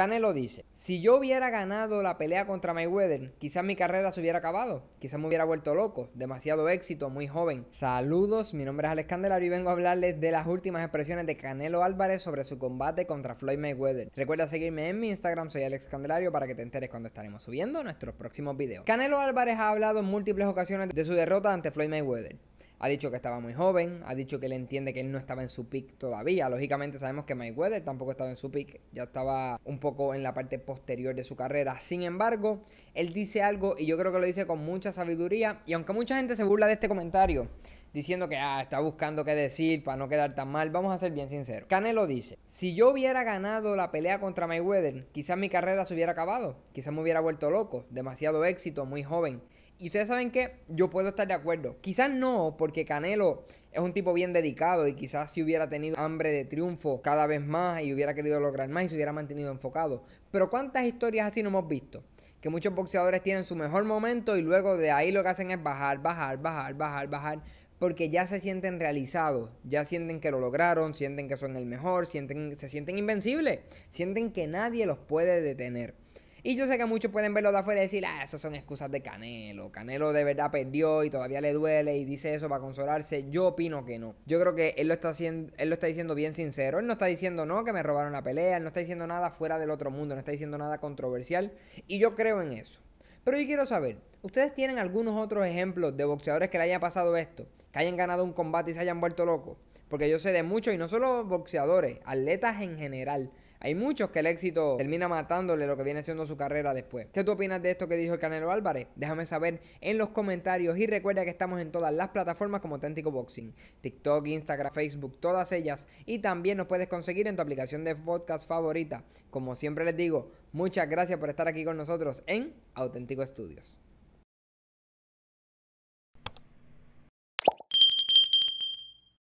Canelo dice, si yo hubiera ganado la pelea contra Mayweather, quizás mi carrera se hubiera acabado, quizás me hubiera vuelto loco, demasiado éxito, muy joven. Saludos, mi nombre es Alex Candelario y vengo a hablarles de las últimas expresiones de Canelo Álvarez sobre su combate contra Floyd Mayweather. Recuerda seguirme en mi Instagram, soy Alex Candelario, para que te enteres cuando estaremos subiendo nuestros próximos videos. Canelo Álvarez ha hablado en múltiples ocasiones de su derrota ante Floyd Mayweather. Ha dicho que estaba muy joven, ha dicho que él entiende que él no estaba en su pick todavía. Lógicamente sabemos que Mayweather tampoco estaba en su pick, ya estaba un poco en la parte posterior de su carrera. Sin embargo, él dice algo y yo creo que lo dice con mucha sabiduría y aunque mucha gente se burla de este comentario, diciendo que ah, está buscando qué decir para no quedar tan mal. Vamos a ser bien sinceros. Canelo dice: Si yo hubiera ganado la pelea contra Mayweather, quizás mi carrera se hubiera acabado, quizás me hubiera vuelto loco, demasiado éxito, muy joven. Y ustedes saben que yo puedo estar de acuerdo. Quizás no, porque Canelo es un tipo bien dedicado y quizás si hubiera tenido hambre de triunfo cada vez más y hubiera querido lograr más y se hubiera mantenido enfocado. Pero ¿cuántas historias así no hemos visto? que muchos boxeadores tienen su mejor momento y luego de ahí lo que hacen es bajar, bajar, bajar, bajar, bajar, porque ya se sienten realizados, ya sienten que lo lograron, sienten que son el mejor, sienten, se sienten invencibles, sienten que nadie los puede detener. Y yo sé que muchos pueden verlo de afuera y decir, ah, esas son excusas de Canelo. Canelo de verdad perdió y todavía le duele y dice eso para consolarse. Yo opino que no. Yo creo que él lo está haciendo, él lo está diciendo bien sincero. Él no está diciendo no, que me robaron la pelea. Él no está diciendo nada fuera del otro mundo. No está diciendo nada controversial. Y yo creo en eso. Pero yo quiero saber, ¿ustedes tienen algunos otros ejemplos de boxeadores que le haya pasado esto? Que hayan ganado un combate y se hayan vuelto locos. Porque yo sé de muchos, y no solo boxeadores, atletas en general, hay muchos que el éxito termina matándole lo que viene siendo su carrera después. ¿Qué tú opinas de esto que dijo el Canelo Álvarez? Déjame saber en los comentarios y recuerda que estamos en todas las plataformas como Auténtico Boxing, TikTok, Instagram, Facebook, todas ellas. Y también nos puedes conseguir en tu aplicación de podcast favorita. Como siempre les digo, muchas gracias por estar aquí con nosotros en Auténtico Estudios.